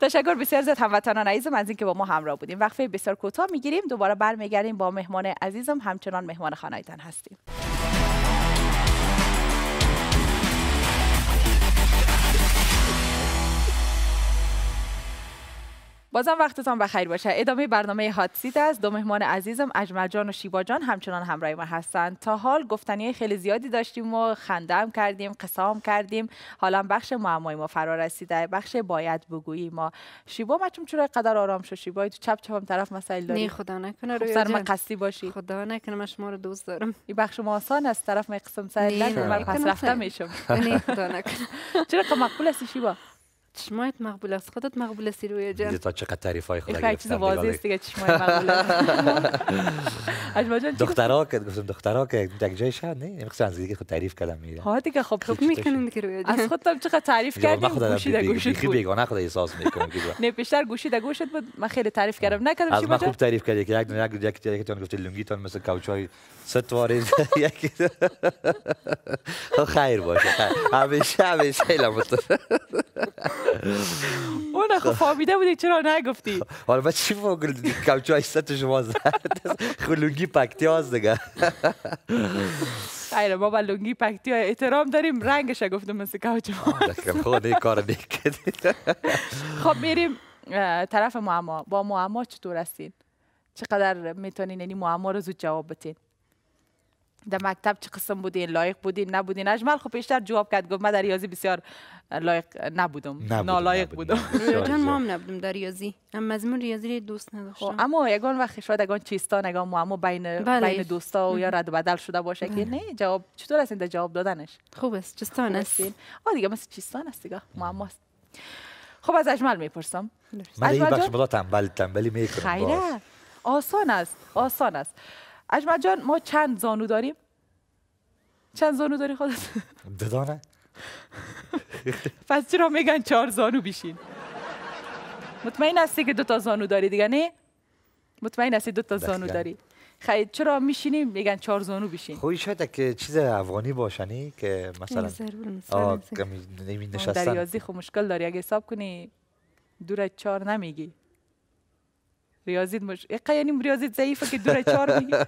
تشکر بسیار زیاد هموطنان عزیزم از اینکه با ما همراه بودیم وقفه بسیار کوتاه میگیریم دوباره برمیگردیم با مهمان عزیزم همچنان مهمان خانایتن هستیم بازم وقتتان بخیر باشه ادامه برنامه هاتسیت است دو مهمان عزیزم اجمل جان و شیبا جان همچنان همراه ما هستند تا حال گفتنی خیلی زیادی داشتیم و خندم کردیم قصه کردیم حالا بخش معمای ما فرا رسیده بخش باید بگوییم. ما شیبا ما چون چرا قدر آرام شو شیبا تو چپ چپم طرف مسائل داری نه خدا نکنه خب، روی سر من قصی باشی خدا نکنه من شما رو دوست دارم این بخش ما آسان است طرف من قسم سر من پس رفته میشم خدا نکنه [laughs] چرا مقبول است شیبا چشمایت مقبول است خودت مقبول است روی جان دیتا چه تعریف های خدا گرفتم چیز واضح است دیگه چشمای مقبول است [laughs] دخترا که گفتم دخترا که دیگه جای شاد نه از دیگه خود تعریف کردم میگم ها دیگه خب خوب میکنین که روی از خودم چقدر تعریف کردم گوشی در گوشی خیلی بیگانه خود احساس میکنم که [laughs] نه بیشتر گوشی گوشید گوشت بود من خیلی تعریف کردم نکردم از من خوب تعریف کردی که یک یک یک یک تون لنگی تون مثل کاوچای ستواری [laughs] یک خیر باشه همیشه همیشه لامت اون خب فامیده بودی چرا نگفتی حالا بچه چی فوقل کمچه های ست شما زد خلونگی پکتی هاست دیگه خیره ما با لونگی پکتی های احترام داریم رنگش گفتم مثل کوچ ما خود کار خب میریم طرف معما با معما چطور هستین چقدر میتونین یعنی معما رو زود جواب بتین در مکتب چه قسم بودین لایق بودین نبودین اجمل خب بیشتر جواب کرد گفت من در ریاضی بسیار لایق نبودم نالایق بودم جان ما هم نبودم در ریاضی اما مضمون ریاضی دوست نداشتم خب، اما یگان وقت شاید اگان چیستان یگان بین بله. بین دوستا یا رد بدل شده باشه که بله. نه جواب چطور هستین در جواب دادنش خوب است چیستان هستین آ دیگه مثل چیستان است دیگه معما خب از اجمل میپرسم من این بخش بلا تنبل خیره آسان است آسان است اجمل جان ما چند زانو داریم چند زانو داری خودت دانه پس چرا میگن چهار زانو بیشین مطمئن هستی که دو تا زانو داری دیگه نه مطمئن هستی دو تا زانو بله. داری خیلی چرا میشینی میگن چهار زانو بشین خوی شاید که چیز افغانی باشنی که مثلا آه نشستن در خب مشکل داری اگه حساب کنی دور چهار نمیگی ریاضیت مش یک یعنی ریاضیت ضعیفه که دوره چهار میگی [laughs]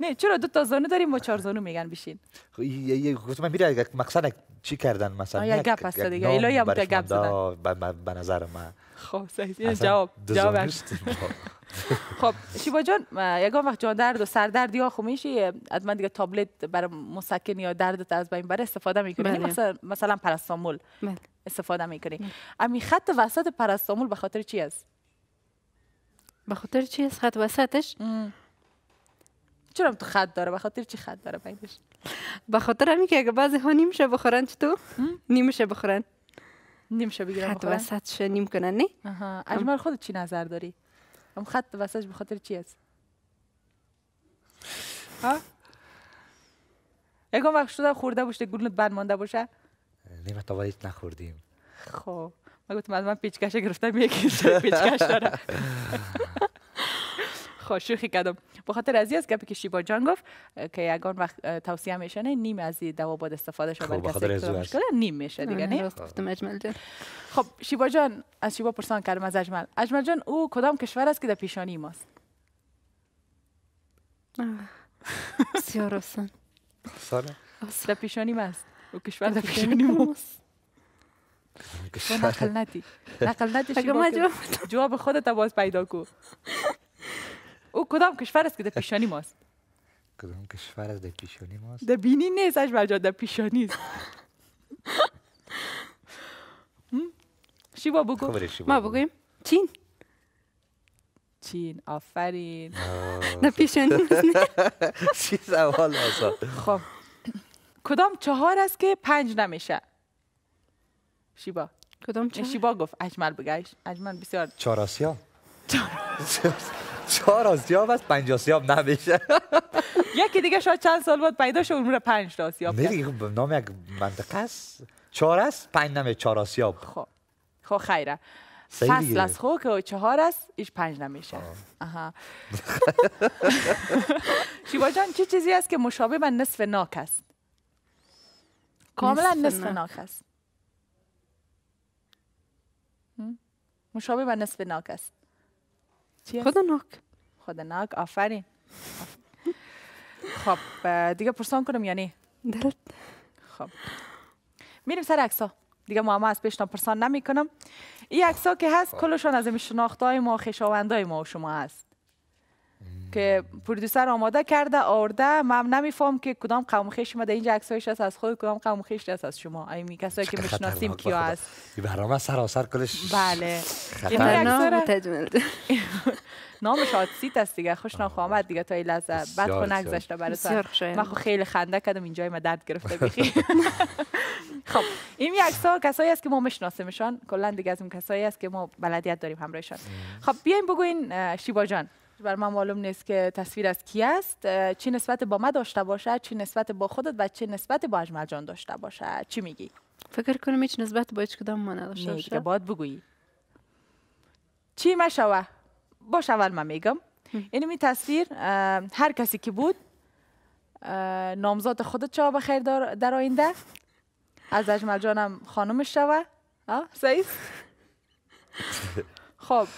نه چرا دو تا زانو داریم ما چهار زانو میگن بشین خب، یه گفتم من میره مقصد چی کردن مثلا یه گپ هست دیگه الهی هم تا گپ زدن به نظر من خب صحیح جواب جواب [laughs] خب شیبا جان یگان وقت جان درد و سر یا ها خو میشه حتما دیگه تابلت برای مسکن یا دردت از بین برای استفاده میکنی یعنی بله. مثلا مثلا پرستامول بله. استفاده میکنی بله. امی خط وسط پرستامول به خاطر چی است به خاطر است خط وسطش چرا تو خط داره به خاطر چی خط داره بینش به خاطر همین که اگه بعضی ها نیمشه بخورن تو نیمشه بخورن نیمشه بگیرن خط وسطش نیم کنن نه خب. اجمال خود چی نظر داری هم خط وسطش به خاطر چی است ها اگه وقت شده خورده باشه گلت بند مانده باشه ما تا نخوردیم خب من گفتم از من پیچکش گرفتم یکی پیچکش داره خوشوخی کردم به خاطر ازی از گپی که شیبا جان گفت که یگان وقت توصیه میشه نیم از دوا باد استفاده شو برای کسی که نیم میشه دیگه نه گفتم اجمل جان خب شیبا جان از شیبا پرسان کردم از اجمل اجمل جان او کدام کشور است که در پیشانی ماست بسیار آسان سلام پیشانی ماست او کشور در پیشانی ماست تو نقل نتی [laughs] نقل نتی جواب خودت باز پیدا کو او کدام کشور است که در پیشانی ماست کدام کشور است در پیشانی ماست در بینی نیست اش برجا در پیشانی است [laughs] شیوا بگو ما بگویم چین چین آفرین [laughs] در پیشانی چی سوال خب کدام چهار است که پنج نمیشه شیبا کدام چهار؟ شیبا گفت اجمل بگیش اجمل بسیار چهار آسیا چهار آسیاب است پنج نمیشه یکی دیگه شاید چند سال بعد پیدا شد عمر پنج آسیاب خب، نه نام یک منطقه است چهار است پنج نمی چهار آسیا خب خب خیره فصل از خو که چهار است ایش پنج نمیشه آها [laughs] شیبا جان چی چیزی است که مشابه به نصف ناک است کاملا نصف ناک است مشابه و نصف ناک است خدا ناک خدا ناک آفرین خب دیگه پرسان کنم یعنی دلت خب میریم سر اکسا دیگه ما از پیشنا پرسان نمی کنم این که هست خب. کلشان از شناختهای ما های ما و شما هست که پرودوسر آماده کرده آورده، من نمیفهم که کدام قوم خیش مده اینجا عکسایش هست از خود کدام قوم خیش هست از شما این کسایی که میشناسیم کیا هست این برنامه سراسر کلش بله نامش [laughs] آتسیت است دیگه خوش آمد دیگه تا این لحظه بد خو نگذشته برای من خو خب خیلی خنده کردم اینجای ما درد گرفته [laughs] بخی خب این یکسا کسایی است که ما میشان کلا دیگه از اون کسایی است که ما بلدیت داریم همراهشان خب بیاین بگوین شیبا جان بر من معلوم نیست که تصویر از کی است چی نسبت با ما داشته باشه چی نسبت با خودت و چی نسبت با اجمل جان داشته باشد چی میگی فکر کنم هیچ نسبت با هیچ کدام ما نداشته باشه که باید بگویی چی شوه باش اول من میگم این می تصویر هر کسی که بود نامزاد خودت چه بخیر در آینده از اجمل جانم خانمش شوه سعید [laughs] خب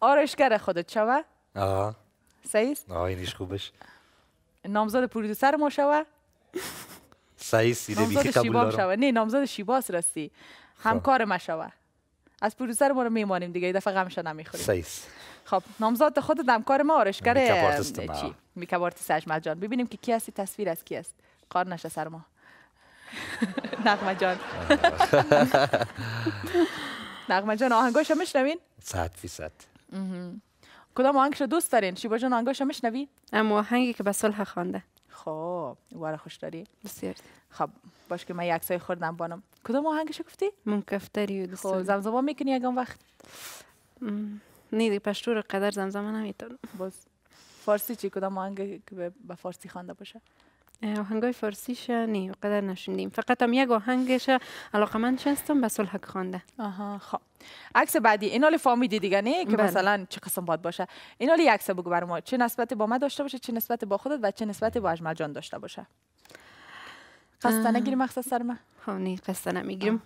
آرشگر خودت شوه آه سعیس؟ نه اینش خوبش نامزد پرودوسر ما شوه سعیس ایده بیخی قبول دارم شوه. نه نامزد شیباس راستی همکار ما شوه از پرودوسر ما رو میمانیم دیگه دفعه غمش نمیخوریم سعیس. خب نامزد خودت همکار ما آرشگره چی میکبارتیس اجمل جان ببینیم که کی هستی تصویر از کی است قار نشه سر ما نقمه جان نقمه جان آهنگاش هم میشنوین؟ صد فیصد کدام آهنگ رو دوست دارین شیبا جان آهنگاش رو میشنوی اما آهنگی که به صلح خوانده خب واره خوش داری بسیار خب باش که من یک سای خوردم بانم کدام آهنگش گفتی کفتری و خب زمزمه میکنی یکم وقت نه دیگه پشتور قدر زمزمه نمیتونم باز فارسی چی کدام آهنگ که به فارسی خوانده باشه آهنگای فارسیش نی قدر نشوندیم فقط هم یک علاقه علاقمند شستم به که خوانده آها خب عکس بعدی این حال فامیدی دیگه که بله. مثلا چه قسم باد باشه این حال عکس بگو بر ما چه نسبت با ما داشته باشه چه نسبت با خودت و چه نسبت با اجمل جان داشته باشه قصد نگیری مخصص سر ما خب نه قصد نمیگیرم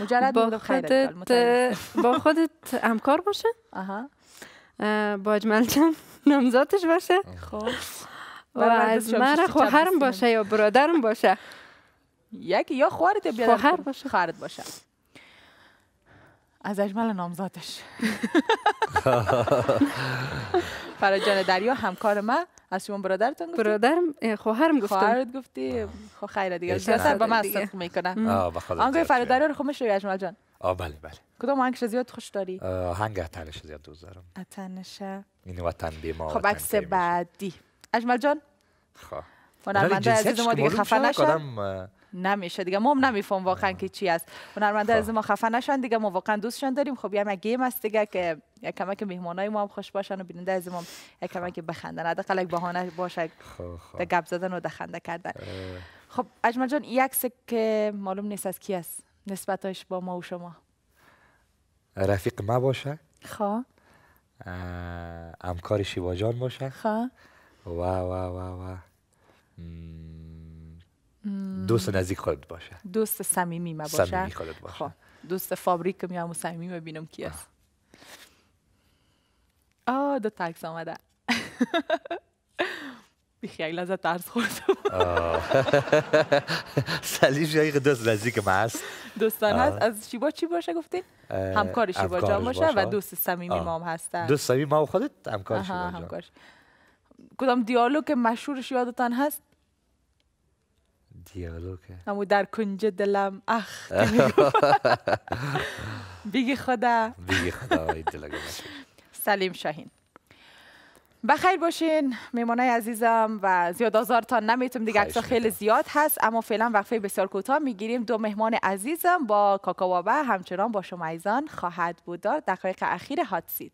مجرد با خودت با خودت همکار باشه آها با اجمل جان [laughs] نامزادش باشه خب و از مرا خوهرم باشه یا برادرم باشه یکی یا خوهرت یا خواهر باشه خواهرت باشه از اجمل نامزادش جان دریا همکار ما از شما برادرتون گفتی؟ برادرم خوهرم گفتم خوهرت گفتی خب خیره دیگه سیاست با من صدق میکنه آنگاه دریا رو خوش خب روی اجمل جان آه بله بله کدام هنگش زیاد خوش داری؟ هنگ اتنش زیاد دوست دارم اتنشه این وطن بیما خب عکس بعدی اجمل جان خب. هنرمنده عزیز ما دیگه خفه نشد نمیشه دیگه ما هم نمیفهم واقعا که چی است هنرمنده از خب. ما خفه نشن دیگه ما واقعا دوستشان داریم خب یه گیم است دیگه که یک کمک مهمانای ما هم خوش باشن و بیننده از ما هم یک خب. کمک بخندن حداقل یک بهانه باشه در گپ زدن و دخنده کردن خب اجمل جان یک که معلوم نیست از کی است نسبتش با ما و شما رفیق ما باشه خواه همکار جان باشه خب. وا وا وا دوست نزدیک خود باشه دوست صمیمی ما باشه خب دوست فابریک میام و صمیمی ببینم کی است آه دو تکس آمده [laughs] بخیال از ترس خوردم [laughs] سلی شایق دوست نزدیک ما هست دوستان هست از شیبا چی باشه گفتین همکار شیبا جان باشه و دوست صمیمی ما هم هست دوست صمیمی ما خودت همکار شیبا جان کدام دیالوگ مشهورش یادتان هست دیالوگ اما در کنج دلم اخ [laughs] بگی خدا بیگی خدا سلیم شاهین بخیر باشین میمانای عزیزم و زیاد آزارتان نمیتونم دیگه اکسا خیلی زیاد هست اما فعلا وقفه بسیار کوتاه میگیریم دو مهمان عزیزم با کاکاوابه همچنان با شما ایزان خواهد بود در دقایق اخیر هات سید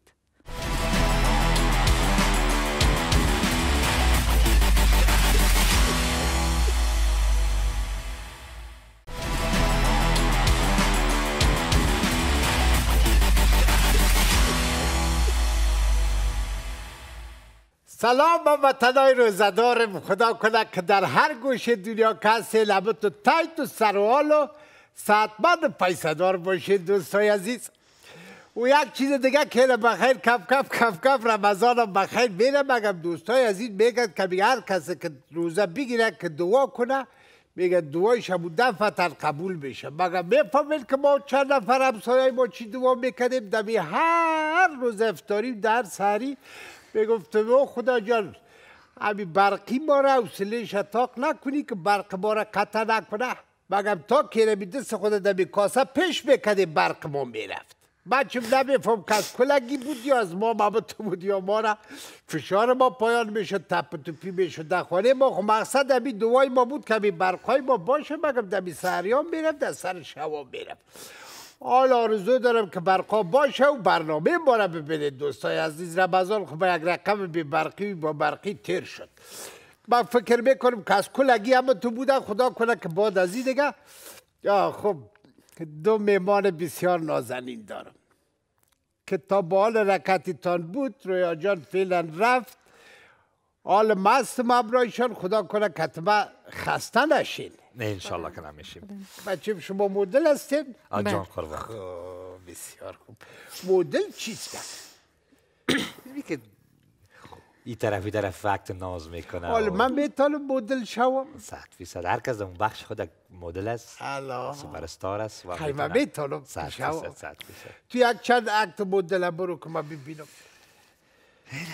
سلام و تدای روزدارم خدا کنه که در هر گوشه دنیا کسی لبت و تایت و سروال و ساعتمند پیسدار دوستای عزیز و یک چیز دیگه که بخیر کف کف کف کف هم بخیر میره مگم دوستای عزیز میگن که هر کسی که روزه بگیره که دعا کنه میگن دعایش همون دفتر قبول بشه مگم میفهمید که ما چند نفر همسایه ما چی دعا میکنیم دمی هر روز افتاریم در سری به و خدا جان امی برقی ما را حوصله شتاق نکنی که برق ما را قطع نکنه مگم تا که می دست خودت دمی کاسه پیش بکده برق ما میرفت من نمیفهم که از کلگی بود یا از ما مبت بود یا ما را فشار ما پایان میشه تپ توپی میشد در خانه ما خب مقصد دمی دوای ما بود که های ما باشه مگم دمی سهریان میرفت در سر شوا میرفت حال آرزو دارم که برقا باشه و برنامه ما را ببینید دوستای عزیز رمضان خب یک رقم بی برقی با برقی تیر شد من فکر میکنم که از کلگی همه تو بودن خدا کنه که بعد از این دیگه خب دو مهمان بسیار نازنین دارم که تا به حال بود رویا جان فعلا رفت حال مست مبرایشان خدا کنه کتبه خسته نشین نه انشالله که نمیشیم بچه شما مدل هستیم؟ آجان قربان بسیار خوب مدل چیست؟ که این طرف این طرف وقت ناز میکنه حالا من به تال مدل شوم صد فیصد هر کس اون بخش خود مدل است سوپرستار است و خیلی من به طالب صد صد فیصد تو یک چند اکت مدل برو که من ببینم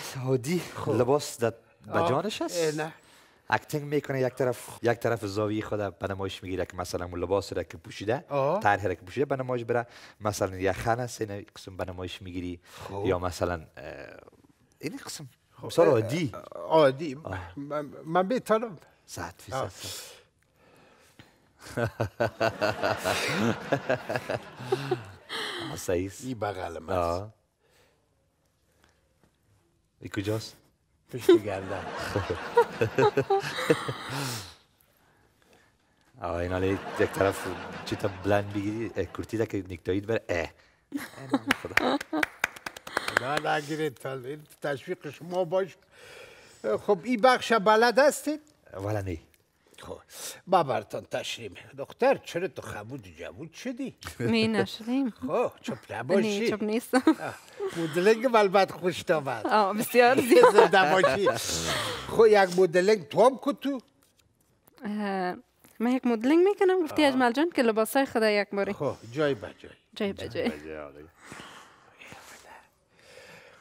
سعودی لباس در بجانش است؟ نه اکتینگ میکنه یک طرف یک طرف زاویه خود به نمایش میگیره که مثلا لباس را که پوشیده طرح را که پوشیده به نمایش بره مثلا یه خن است قسم به نمایش میگیری خب. یا مثلا این قسم خب، بسیار عادی عادی من ساعت فی فیصد سعیس این بغل من ای کجاست پیش میگردم [laughs] آه این حالی یک طرف چی تا بلند بگیری کرتی که نکتایید بر اه خدا نه نگیرید تشویق شما باش خب این بخش بلد هستید؟ ولا ولی خب ما براتان تشریمه دختر چرا تو خبود و جمود شدی؟ [laughs] می نشدیم خب چپ نباشی چپ نیستم مودلنگ بلبت خوشت آمد آه بسیار زیاد خب یک مودلنگ تو هم تو؟ من یک مودلنگ میکنم گفتی اجمل جان که لباسای خدا یک باری خب جای بجای جای بجای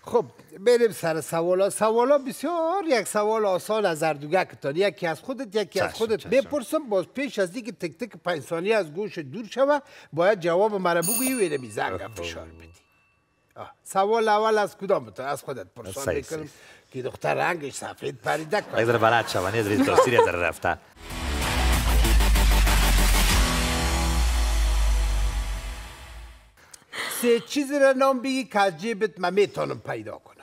خب بریم سر سوالا سوالا بسیار یک سوال آسان از اردوگکتان یکی از خودت یکی از خودت بپرسم باز پیش از دیگه تک تک پنج ثانیه از گوش دور شوه باید جواب مرا بگویی و اینمی زنگم فشار بدی سوال اول از کدام بتان از خودت پرسان میکنم که دختر رنگش سفید پریده کنه از بلد شوه نیز رفته سه چیزی را نام بگی که از جیبت من میتونم پیدا کنم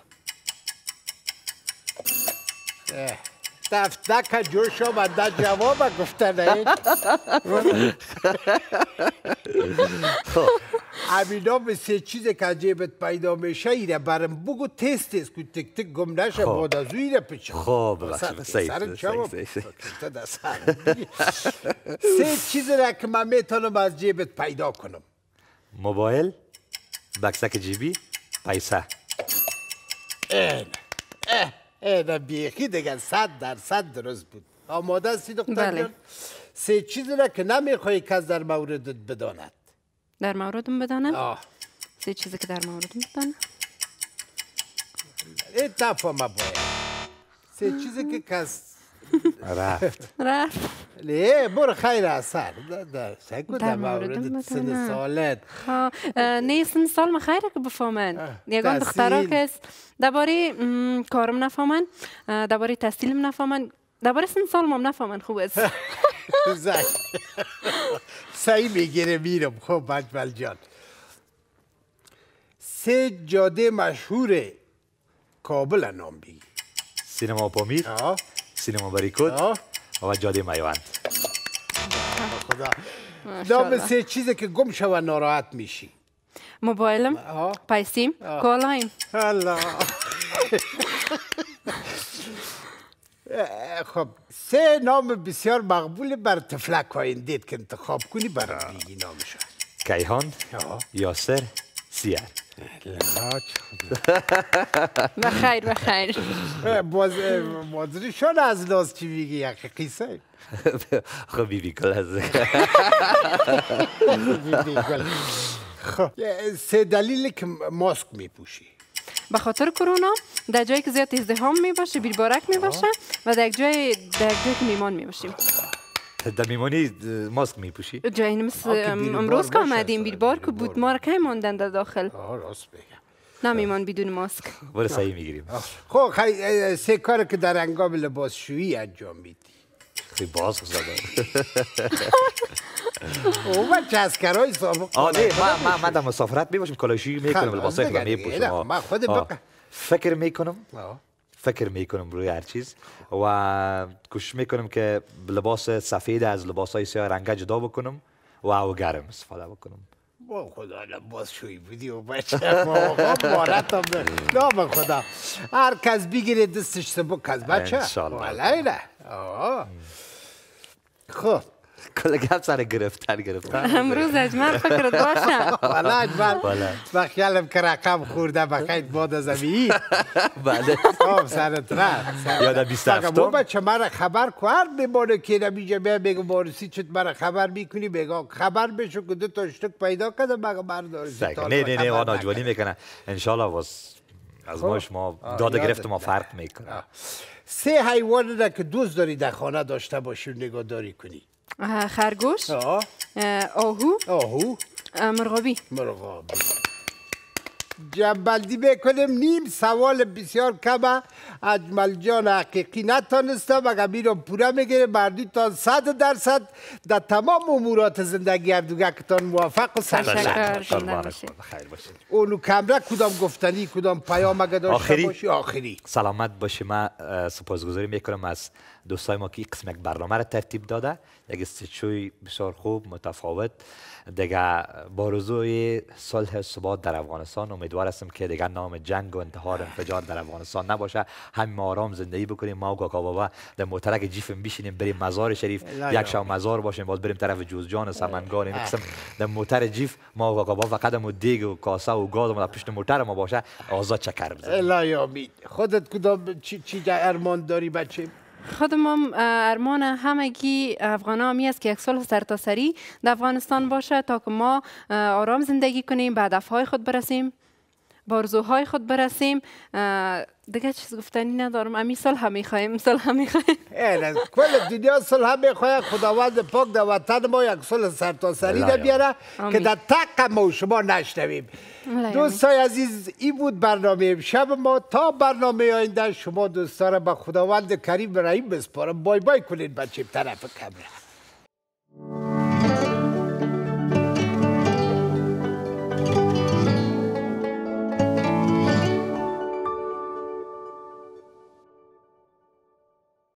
دفتک جوش در جواب گفته نهید امینا به سه چیز که جیبت پیدا میشه ایره برم بگو تست تست که تک تک گم نشه بعد خب. از ایره پیچه خب، سه چیز را که من میتونم از جیبت پیدا کنم موبایل که جیبی پیسه این این بیخی دیگه صد صد درست بود آماده است دکتر؟ بله. سه چیزی را که نمیخوای کس در موردت بداند در موردم بدانم آه. سه چیزی که در موردم بدانم این تفا باید سه چیزی که کس رفت رفت ليه بر خير سه هكو دابا ولدت سن سالات نه سن سال ما که بفهمن یگان دخترا کس درباره کارم نفهمن درباره تسلیم نفهمن درباره سن سال ما نفهمن خوب است [laughs] زای سعی میگیره میرم خب بجبل جان سه جاده مشهور کابل نام بگی سینما پامیر سینما بریکوت و جاده میوند خدا نام سه چیزه که گم شو و ناراحت میشی موبایلم پایسیم، کالایم خب سه نام بسیار مقبول بر تفلک های دید که انتخاب کنی برای دیگی نامش کیهان یاسر سیر بخیر بخیر باز بازری شد از لاز چی میگی یک قیصه [laughs] خب بی گل از خب، سه دلیل که ماسک میپوشی به خاطر کرونا در جایی که زیاد ازدحام میباشه بیربارک میباشه و در جای در جایی که میمان میباشیم در میمانی ماسک میپوشی؟ جاینمس امروز که آمدیم بار که بود ما که ماندن در داخل راست بگم نمیمان بدون ماسک برو سعی میگیریم خب خی سه کار که در انگام لباس شویی انجام میدی خیلی باز زده او بچه از کرای سابق آه نه من من در مسافرت میباشم کلاشی میکنم لباسای خودم میپوشم خود فکر میکنم فکر میکنم روی هر چیز و کوشش میکنم که لباس سفید از لباس های سیاه رنگه جدا بکنم و او گرم استفاده بکنم با خدا لباس شوی بودی و بچه ما مارت هم نام خدا هر کس بگیره دستش سبک از بچه انشالله خب کل گپ سر گرفتن گرفتن امروز اجمل فکر داشتم والا با وقتی علم که رقم خورده بخید باد زمینی [laughs] بله خب سرت یادم یاد 27 بابا چه مرا خبر کرد؟ هر میمونه که نمیجه بیا بگو وارسی چت مرا خبر میکنی بگو خبر بشو که دو تا شتک پیدا کرده مگه برداری نه نه نه آن جوانی میکنه انشالله واس از ما خب. شما داده گرفت ما فرق میکنه سه حیوان را که دوست داری در خانه داشته باشی و داری کنی خرگوش آه آهو آهو مرغابی مرغابی جبلدی بکنیم نیم سوال بسیار کم اجمل جان حقیقی نتانسته و رو پوره میگیره بردی تا صد درصد در تمام امورات زندگی اردوگکتان موافق و سرشکر خیر باشید اونو کمره کدام گفتنی کدام پیام اگه داشته آخری باشی آخری سلامت باشی من سپاسگزاری میکنم از دوستای ما که این قسم یک برنامه را ترتیب داده یک استیچوی بسیار خوب متفاوت دیگه با روزوی صلح ثبات در افغانستان امیدوار هستم که دیگه نام جنگ و انتحار انفجار در افغانستان نباشه همین آرام زندگی بکنیم ما و کاکا بابا در موترک جیف بشینیم بریم مزار شریف یک شب مزار باشیم باز بریم طرف جوزجان سمنگان این قسم در موتر جیف ما و کاکا بابا فقط مو دیگ و کاسه و گاز ما پشت موتر ما باشه آزاد چکر بزنیم خودت کدام چی, چی ارمان داری بچه خودمم ارمان همگی افغان همی است که یک صلح سرتاسری در افغانستان باشه تا که ما آرام زندگی کنیم به های خود برسیم بارزوهای خود برسیم دیگه چیز گفتنی ندارم امی میخواییم هم صلح میخواییم کل دنیا هم میخواییم خداوند پاک در وطن ما یک تا سرتاسری در بیاره که در تق ما و شما نشنویم دوستای عزیز این بود برنامه امشب ما تا برنامه آینده شما دوستان به خداوند کریم و رحیم بسپارم بای بای کنید بچه طرف کمره